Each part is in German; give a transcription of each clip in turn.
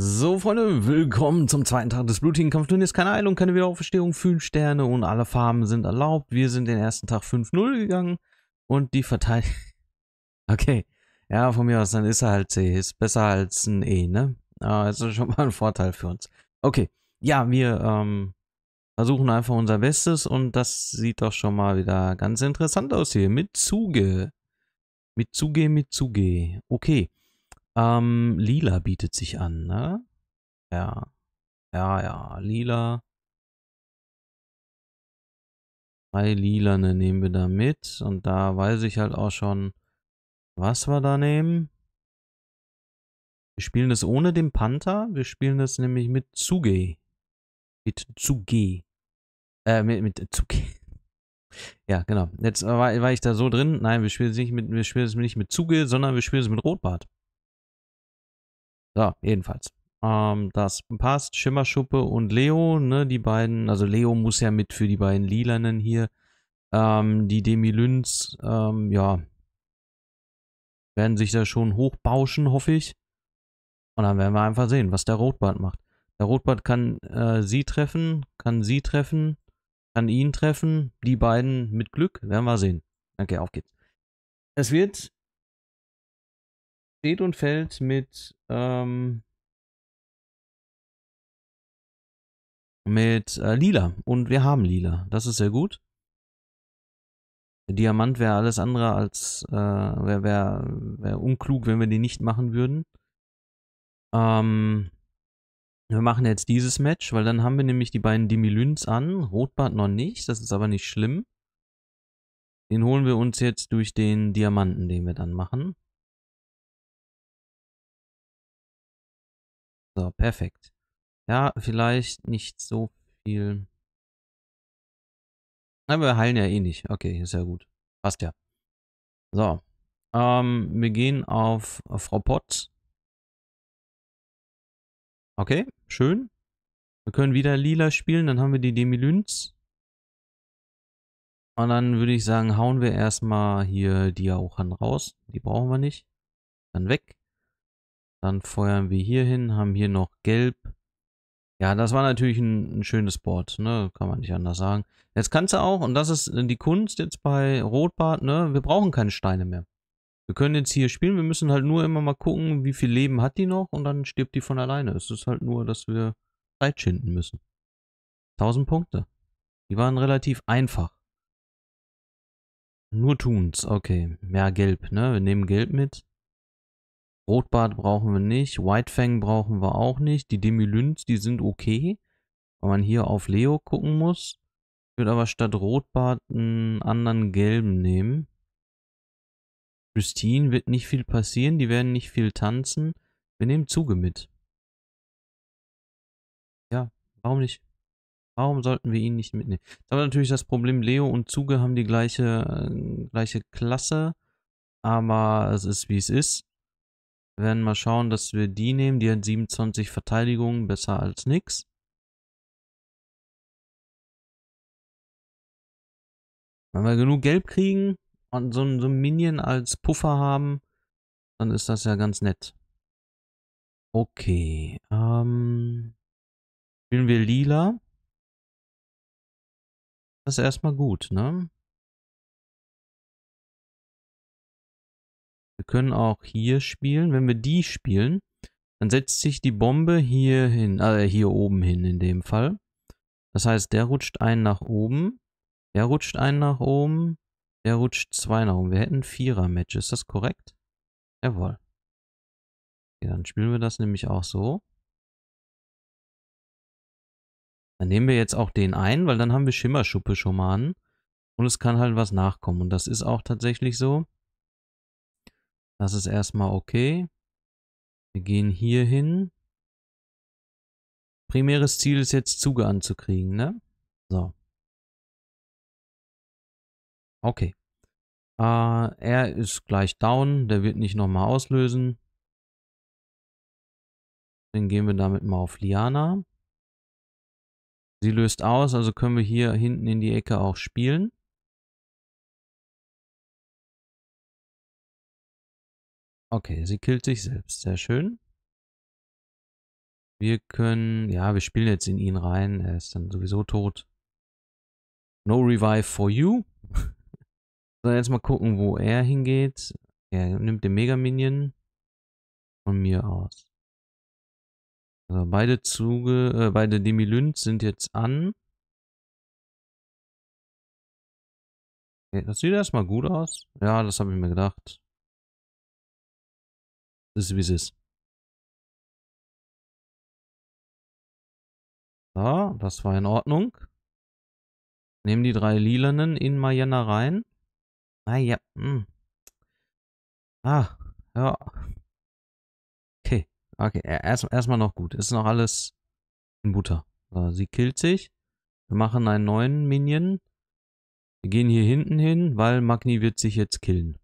So, Freunde, willkommen zum zweiten Tag des blutigen Kampfturniers. Keine Heilung, keine Wiederauferstehung, fünf Sterne und alle Farben sind erlaubt. Wir sind den ersten Tag 5-0 gegangen und die Verteidigung... Okay, ja, von mir aus, dann ist er halt C. Ist besser als ein E, ne? Aber das ist schon mal ein Vorteil für uns. Okay, ja, wir ähm, versuchen einfach unser Bestes und das sieht doch schon mal wieder ganz interessant aus hier. Mit Zuge. Mit Zuge, mit Zuge. Okay. Ähm, lila bietet sich an, ne? Ja. Ja, ja, lila. Drei lilane nehmen wir da mit. Und da weiß ich halt auch schon, was wir da nehmen. Wir spielen das ohne den Panther. Wir spielen das nämlich mit Zuge. Mit Zuge. Äh, mit, mit Zuge. Ja, genau. Jetzt war, war, ich da so drin. Nein, wir spielen es nicht mit, wir spielen es nicht mit Zuge, sondern wir spielen es mit Rotbart. So, jedenfalls. Ähm, das passt. Schimmerschuppe und Leo, ne, die beiden. Also Leo muss ja mit für die beiden Lilanen hier. Ähm, die Demi-Lünz, ähm, ja, werden sich da schon hochbauschen, hoffe ich. Und dann werden wir einfach sehen, was der Rotbart macht. Der Rotbart kann äh, sie treffen, kann sie treffen, kann ihn treffen. Die beiden mit Glück, werden wir sehen. Okay, auf geht's. Es wird steht und fällt mit ähm, mit äh, Lila. Und wir haben Lila. Das ist sehr gut. Der Diamant wäre alles andere als äh, wäre wär, wär unklug, wenn wir den nicht machen würden. Ähm, wir machen jetzt dieses Match, weil dann haben wir nämlich die beiden Demilyns an. Rotbart noch nicht, das ist aber nicht schlimm. Den holen wir uns jetzt durch den Diamanten, den wir dann machen. So, perfekt. Ja, vielleicht nicht so viel. Aber wir heilen ja eh nicht. Okay, ist ja gut. Passt ja. So. Ähm, wir gehen auf, Frau Potts. Okay, schön. Wir können wieder lila spielen, dann haben wir die Demilyns. Und dann würde ich sagen, hauen wir erstmal hier die Jauchan raus. Die brauchen wir nicht. Dann weg. Dann feuern wir hier hin, haben hier noch gelb. Ja, das war natürlich ein, ein schönes Board, ne? Kann man nicht anders sagen. Jetzt kannst du auch, und das ist die Kunst jetzt bei Rotbart, ne? Wir brauchen keine Steine mehr. Wir können jetzt hier spielen, wir müssen halt nur immer mal gucken, wie viel Leben hat die noch und dann stirbt die von alleine. Es ist halt nur, dass wir Zeit schinden müssen. 1000 Punkte. Die waren relativ einfach. Nur tun's, okay. Mehr gelb, ne? Wir nehmen gelb mit. Rotbart brauchen wir nicht. Whitefang brauchen wir auch nicht. Die Demilyns, die sind okay. Wenn man hier auf Leo gucken muss. Ich würde aber statt Rotbart einen anderen gelben nehmen. Christine wird nicht viel passieren. Die werden nicht viel tanzen. Wir nehmen Zuge mit. Ja, warum nicht? Warum sollten wir ihn nicht mitnehmen? Jetzt haben wir natürlich das Problem, Leo und Zuge haben die gleiche, äh, gleiche Klasse, aber es ist wie es ist. Wir werden mal schauen, dass wir die nehmen. Die hat 27 Verteidigung, besser als nix. Wenn wir genug Gelb kriegen und so einen so ein Minion als Puffer haben, dann ist das ja ganz nett. Okay, ähm, spielen wir lila. Das ist erstmal gut, ne? können auch hier spielen. Wenn wir die spielen, dann setzt sich die Bombe hier hin, äh, hier oben hin in dem Fall. Das heißt, der rutscht einen nach oben, der rutscht einen nach oben, der rutscht zwei nach oben. Wir hätten Vierer-Match, ist das korrekt? Jawohl. Okay, dann spielen wir das nämlich auch so. Dann nehmen wir jetzt auch den ein, weil dann haben wir Schimmerschuppe schon mal an. Und es kann halt was nachkommen. Und das ist auch tatsächlich so. Das ist erstmal okay. Wir gehen hier hin. Primäres Ziel ist jetzt Zuge anzukriegen, ne? So. Okay. Äh, er ist gleich down. Der wird nicht nochmal auslösen. Dann gehen wir damit mal auf Liana. Sie löst aus, also können wir hier hinten in die Ecke auch spielen. Okay, sie killt sich selbst. Sehr schön. Wir können... Ja, wir spielen jetzt in ihn rein. Er ist dann sowieso tot. No Revive for you. so, jetzt mal gucken, wo er hingeht. Er nimmt den Mega-Minion von mir aus. Also beide Zuge, äh, beide Demilynt sind jetzt an. Okay, das sieht erstmal gut aus. Ja, das habe ich mir gedacht ist, wie es ist. So, das war in Ordnung. Nehmen die drei Lilanen in Mayenna rein. Ah, ja. Hm. Ah, ja. Okay, okay. Erstmal erst noch gut. Ist noch alles in Butter. So, sie killt sich. Wir machen einen neuen Minion. Wir gehen hier hinten hin, weil Magni wird sich jetzt killen.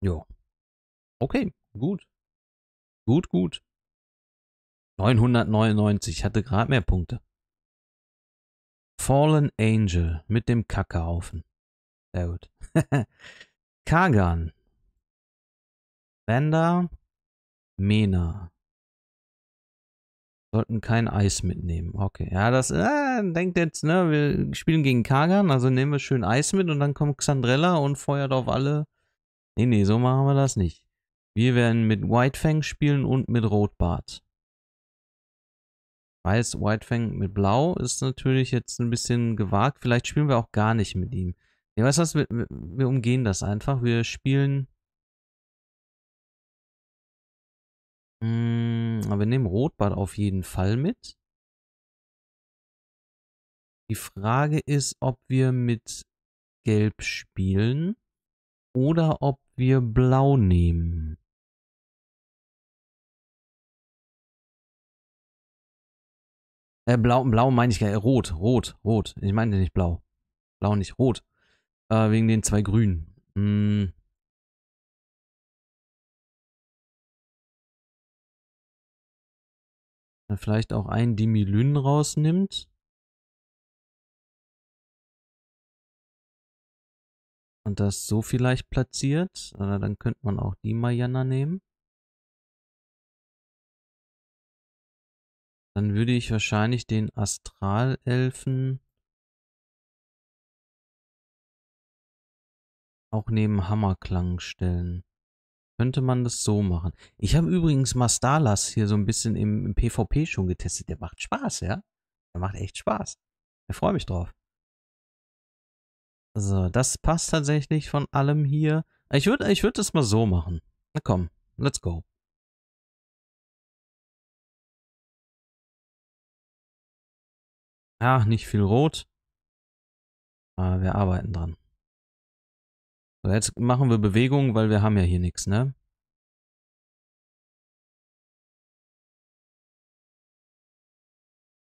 Ja. Okay, gut. Gut, gut. 999, ich hatte gerade mehr Punkte. Fallen Angel mit dem Kackehaufen. Sehr gut. Kagan. Bender. Mena. Sollten kein Eis mitnehmen. Okay. Ja, das äh, denkt jetzt, ne, wir spielen gegen Kagan, also nehmen wir schön Eis mit und dann kommt Xandrella und feuert auf alle Nee, nee, so machen wir das nicht. Wir werden mit Whitefang spielen und mit Rotbart. Weiß Whitefang mit Blau ist natürlich jetzt ein bisschen gewagt. Vielleicht spielen wir auch gar nicht mit ihm. Ja, weißt du was, wir, wir umgehen das einfach. Wir spielen... Mh, hm, aber wir nehmen Rotbart auf jeden Fall mit. Die Frage ist, ob wir mit Gelb spielen oder ob wir blau nehmen. Äh, blau, blau meine ich gar Rot, rot, rot. Ich meine nicht blau. Blau nicht, rot. Äh, wegen den zwei Grünen. Hm. Vielleicht auch ein Dimilyn rausnimmt. und das so vielleicht platziert. Äh, dann könnte man auch die Mayanna nehmen. Dann würde ich wahrscheinlich den Astralelfen auch neben Hammerklang stellen. Könnte man das so machen. Ich habe übrigens Mastalas hier so ein bisschen im, im PvP schon getestet. Der macht Spaß, ja? Der macht echt Spaß. Ich freue mich drauf. So, das passt tatsächlich von allem hier. Ich würde ich würd das mal so machen. Na komm, let's go. Ja, ah, nicht viel Rot. Aber ah, wir arbeiten dran. So, jetzt machen wir Bewegung, weil wir haben ja hier nichts, ne?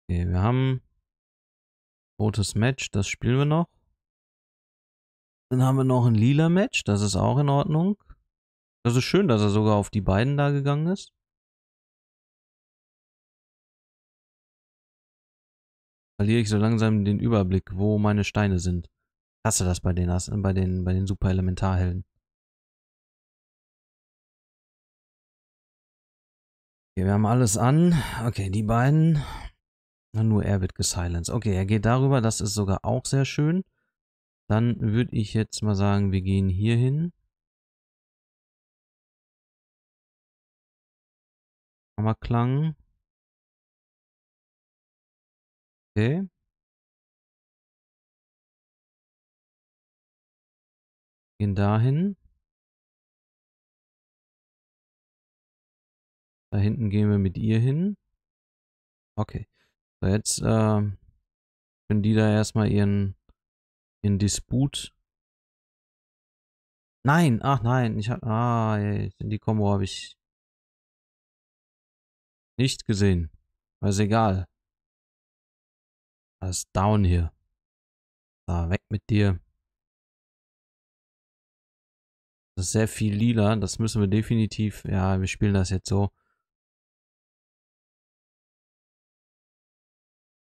Okay, wir haben rotes Match, das spielen wir noch. Dann haben wir noch ein lila Match, das ist auch in Ordnung. Das ist schön, dass er sogar auf die beiden da gegangen ist. Verliere ich so langsam den Überblick, wo meine Steine sind. Ich hasse das bei den, bei den, bei den Super-Elementarhelden. Okay, wir haben alles an. Okay, die beiden. Nur er wird gesilenced. Okay, er geht darüber. Das ist sogar auch sehr schön. Dann würde ich jetzt mal sagen, wir gehen hier hin. Hammerklang. Okay. Gehen dahin. Da hinten gehen wir mit ihr hin. Okay. So, jetzt äh, können die da erstmal ihren in Disput. Nein, ach nein, ich habe ah, in die Kombo habe ich nicht gesehen. Aber ist egal. Alles down hier. Da, weg mit dir. Das ist sehr viel lila. Das müssen wir definitiv. Ja, wir spielen das jetzt so.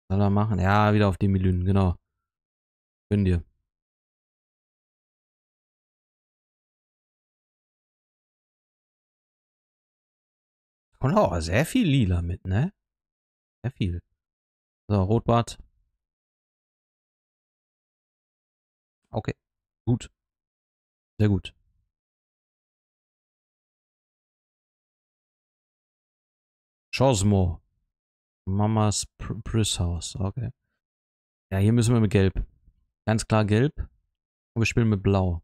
Was Soll er machen? Ja, wieder auf die Menü, genau. Gönn dir. Kommt auch sehr viel lila mit, ne? Sehr viel. So, Rotbart. Okay. Gut. Sehr gut. Chosmo. Mamas House. Okay. Ja, hier müssen wir mit Gelb. Ganz klar Gelb. Und wir spielen mit Blau.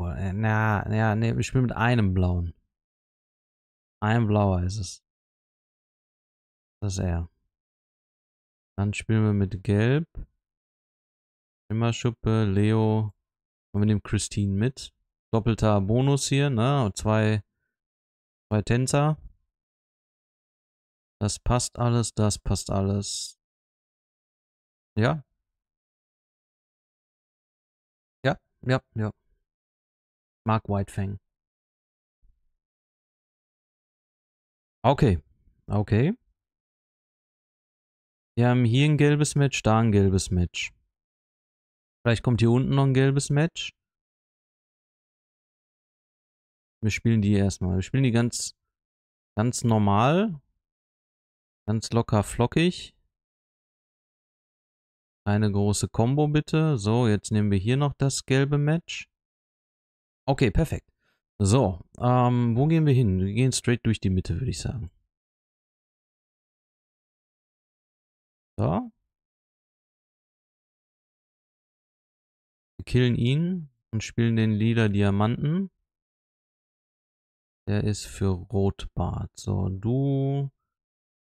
Äh, na, ja, ne, wir spielen mit einem Blauen. Ein blauer ist es. Das ist er. Dann spielen wir mit Gelb. Schimmerschuppe, Leo. Und wir nehmen Christine mit. Doppelter Bonus hier, ne? Und zwei, zwei Tänzer. Das passt alles, das passt alles. Ja. Ja, ja, ja. Mark Whitefang. Okay. Okay. Wir haben hier ein gelbes Match, da ein gelbes Match. Vielleicht kommt hier unten noch ein gelbes Match. Wir spielen die erstmal. Wir spielen die ganz, ganz normal. Ganz locker flockig. Eine große Combo bitte. So, jetzt nehmen wir hier noch das gelbe Match. Okay, perfekt. So, ähm, wo gehen wir hin? Wir gehen straight durch die Mitte, würde ich sagen. So. Wir killen ihn und spielen den lila Diamanten. Der ist für Rotbart. So, du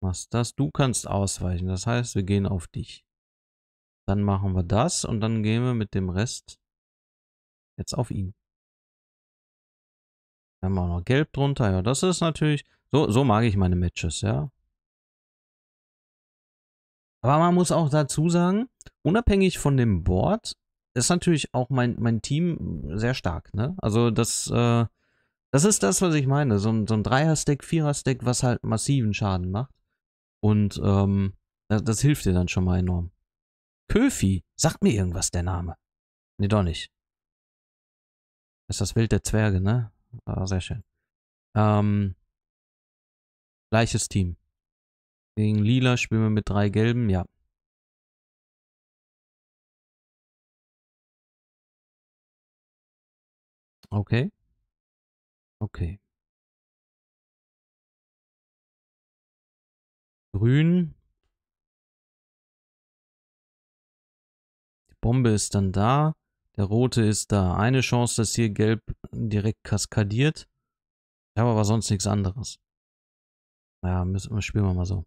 machst das. Du kannst ausweichen. Das heißt, wir gehen auf dich. Dann machen wir das und dann gehen wir mit dem Rest jetzt auf ihn haben wir auch noch Gelb drunter. Ja, das ist natürlich... So, so mag ich meine Matches, ja. Aber man muss auch dazu sagen, unabhängig von dem Board ist natürlich auch mein, mein Team sehr stark. Ne? Also das, äh, das ist das, was ich meine. So, ein, so ein Dreier-Stack, Vierer-Stack, was halt massiven Schaden macht. Und ähm, das, das, hilft dir dann schon mal enorm. Köfi, sagt mir irgendwas der Name. Nee, doch nicht. Das ist das Wild der Zwerge, ne? Ah, sehr schön. Ähm, gleiches Team. Gegen Lila spielen wir mit drei Gelben, ja. Okay. Okay. Grün. Die Bombe ist dann da. Der rote ist da. Eine Chance, dass hier gelb direkt kaskadiert. Ich habe aber sonst nichts anderes. Naja, müssen, spielen wir mal so.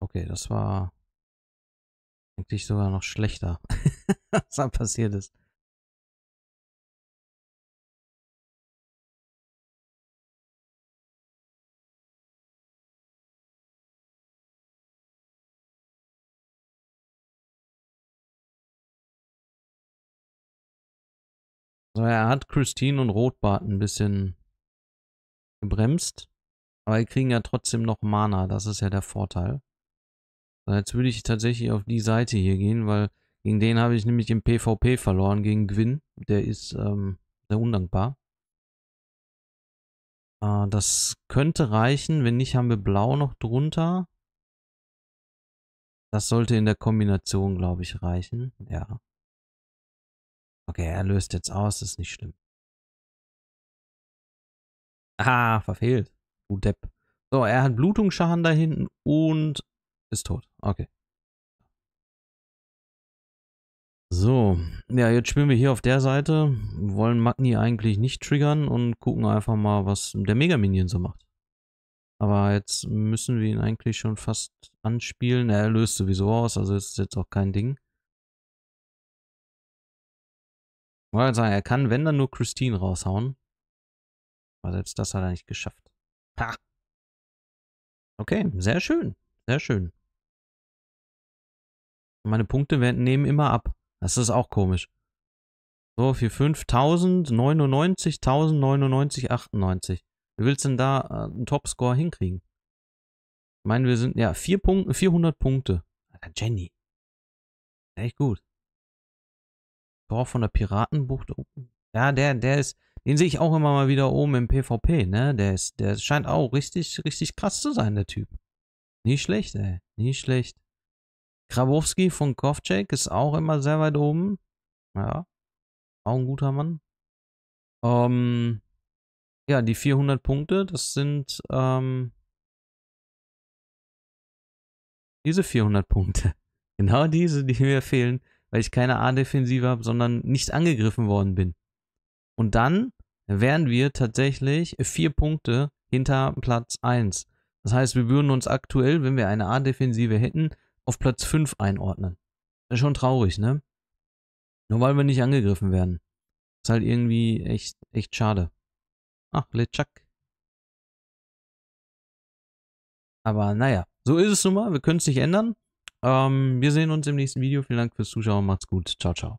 Okay, das war eigentlich sogar noch schlechter, was da passiert ist. So, er hat Christine und Rotbart ein bisschen gebremst. Aber wir kriegen ja trotzdem noch Mana. Das ist ja der Vorteil. So, jetzt würde ich tatsächlich auf die Seite hier gehen, weil gegen den habe ich nämlich im PvP verloren. Gegen Gwyn. Der ist ähm, sehr undankbar. Äh, das könnte reichen. Wenn nicht, haben wir Blau noch drunter. Das sollte in der Kombination, glaube ich, reichen. Ja. Okay, er löst jetzt aus, ist nicht schlimm. Aha, verfehlt. Du Depp. So, er hat Blutungsschaden da hinten und ist tot. Okay. So, ja, jetzt spielen wir hier auf der Seite, wollen Magni eigentlich nicht triggern und gucken einfach mal, was der Mega-Minion so macht. Aber jetzt müssen wir ihn eigentlich schon fast anspielen. Er löst sowieso aus, also ist jetzt auch kein Ding. wollte sagen, er kann, wenn, dann nur Christine raushauen. Aber selbst das hat er nicht geschafft. Ha! Okay, sehr schön. Sehr schön. Meine Punkte werden, nehmen immer ab. Das ist auch komisch. So, für 5000, 99, 1099, 98. Wie willst du denn da äh, einen Topscore hinkriegen? Ich meine, wir sind, ja, vier Punkte, 400 Punkte. Jenny. Echt gut. Dorf von der Piratenbucht. Oh, ja, der, der ist, den sehe ich auch immer mal wieder oben im PvP, ne? Der ist, der scheint auch richtig, richtig krass zu sein, der Typ. Nicht schlecht, ey. Nicht schlecht. Grabowski von Kovcek ist auch immer sehr weit oben. Ja. Auch ein guter Mann. Ähm, ja, die 400 Punkte, das sind, ähm, diese 400 Punkte. Genau diese, die mir fehlen weil ich keine A-Defensive habe, sondern nicht angegriffen worden bin. Und dann wären wir tatsächlich vier Punkte hinter Platz 1. Das heißt, wir würden uns aktuell, wenn wir eine A-Defensive hätten, auf Platz 5 einordnen. Das ist schon traurig, ne? Nur weil wir nicht angegriffen werden. Ist halt irgendwie echt, echt schade. Ach, Lechak. Aber naja, so ist es nun mal. Wir können es nicht ändern. Ähm, wir sehen uns im nächsten Video. Vielen Dank fürs Zuschauen. Macht's gut. Ciao, ciao.